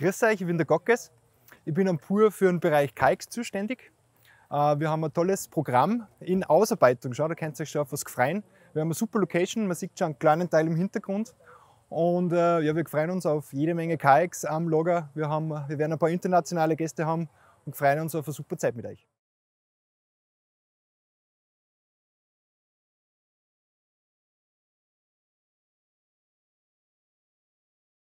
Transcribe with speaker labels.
Speaker 1: Grüß euch, ich bin der Gockes. Ich bin am PUR für den Bereich Kalks zuständig. Äh, wir haben ein tolles Programm in Ausarbeitung. Schau, da könnt ihr euch schon auf was freuen. Wir haben eine super Location, man sieht schon einen kleinen Teil im Hintergrund. Und äh, ja, wir freuen uns auf jede Menge Kajaks am Lager. Wir, haben, wir werden ein paar internationale Gäste haben und freuen uns auf eine super Zeit mit euch.